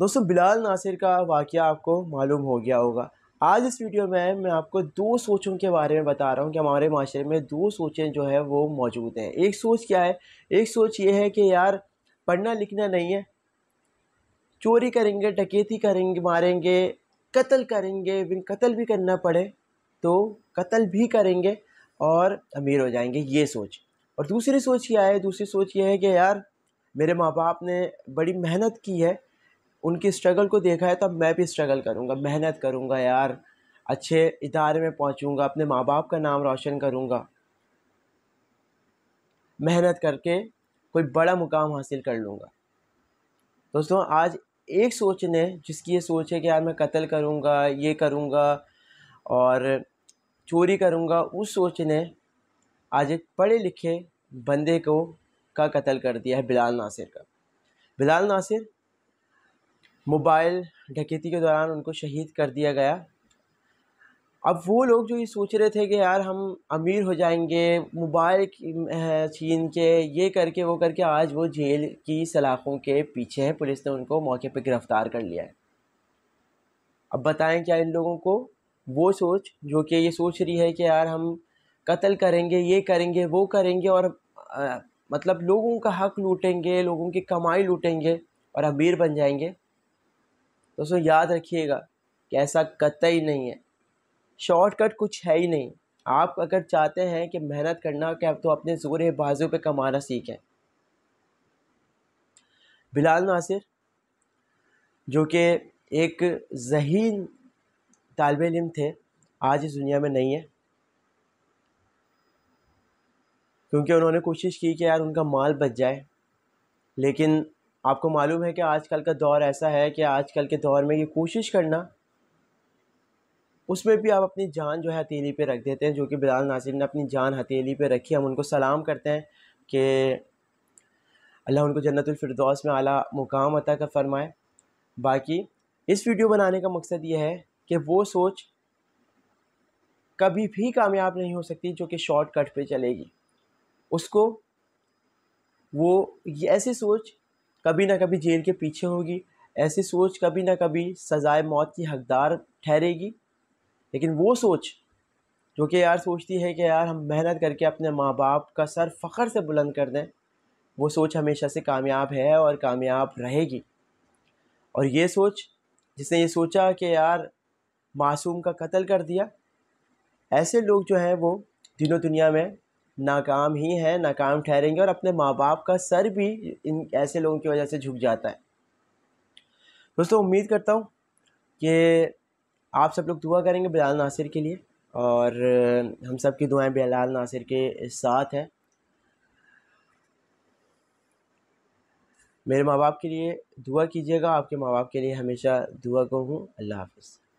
दोस्तों बिलाल नासिर का वाक़ आपको मालूम हो गया होगा आज इस वीडियो में मैं आपको दो सोचों के बारे में बता रहा हूँ कि हमारे माशरे में दो सोचें जो है वो मौजूद हैं एक सोच क्या है एक सोच ये है कि यार पढ़ना लिखना नहीं है चोरी करेंगे डकैती करेंगे मारेंगे कत्ल करेंगे बिन कत्ल भी करना पड़े तो कत्ल भी करेंगे और अमीर हो जाएंगे ये सोच और दूसरी सोच क्या है दूसरी सोच ये है कि यार मेरे माँ बाप ने बड़ी मेहनत की है उनकी स्ट्रगल को देखा है तो अब मैं भी स्ट्रगल करूँगा मेहनत करूँगा यार अच्छे इदारे में पहुँचूँगा अपने माँ बाप का नाम रोशन करूँगा मेहनत करके कोई बड़ा मुकाम हासिल कर लूँगा दोस्तों आज एक सोच ने जिसकी ये सोच है कि यार मैं कत्ल करूँगा ये करूँगा और चोरी करूँगा उस सोच ने आज एक पढ़े लिखे बंदे को का कत्ल कर दिया है बिलाल नासिर का बिलाल नासिर मोबाइल ढकेती के दौरान उनको शहीद कर दिया गया अब वो लोग जो ये सोच रहे थे कि यार हम अमीर हो जाएंगे मोबाइल छीन के ये करके वो करके आज वो जेल की सलाखों के पीछे हैं पुलिस ने उनको मौके पे गिरफ़्तार कर लिया है अब बताएं क्या इन लोगों को वो सोच जो कि ये सोच रही है कि यार हम कत्ल करेंगे ये करेंगे वो करेंगे और आ, मतलब लोगों का हक लूटेंगे लोगों की कमाई लूटेंगे और अमीर बन जाएंगे दोस्तों याद रखिएगा कि ऐसा कतई नहीं है शॉर्टकट कुछ है ही नहीं आप अगर चाहते हैं कि मेहनत करना क्या तो अपने ज़ोर बाजू पे कमाना सीखें बिलाल नासिर जो कि एक जहीन तालब इम थे आज इस दुनिया में नहीं है क्योंकि उन्होंने कोशिश की कि यार उनका माल बच जाए लेकिन आपको मालूम है कि आजकल का दौर ऐसा है कि आजकल के दौर में ये कोशिश करना उसमें भी आप अपनी जान जो है हथेली पे रख देते हैं जो कि बिलाल नासिर ने अपनी जान हथेली पे रखी हम उनको सलाम करते हैं कि अल्लाह उनको जन्नतफरदौस में आला मुकाम अता कर फ़रमाए बाकी इस वीडियो बनाने का मकसद ये है कि वो सोच कभी भी कामयाब नहीं हो सकती जो कि शॉर्टकट पे चलेगी उसको वो ये ऐसी सोच कभी ना कभी जेल के पीछे होगी ऐसी सोच कभी ना कभी सज़ाए मौत की हकदार ठहरेगी लेकिन वो सोच जो कि यार सोचती है कि यार हम मेहनत करके अपने माँ बाप का सर फ़ख्र से बुलंद कर दें वो सोच हमेशा से कामयाब है और कामयाब रहेगी और ये सोच जिसने ये सोचा कि यार मासूम का कत्ल कर दिया ऐसे लोग जो हैं वो दिनों दुनिया में नाकाम ही हैं नाकाम ठहरेंगे और अपने माँ बाप का सर भी इन ऐसे लोगों की वजह से झुक जाता है दोस्तों उम्मीद करता हूँ कि आप सब लोग दुआ करेंगे बिलाल नासिर के लिए और हम सब की दुआएं बिलाल नासिर के साथ हैं मेरे माँ बाप के लिए दुआ कीजिएगा आपके माँ बाप के लिए हमेशा दुआ को हूँ अल्लाह हाफिज़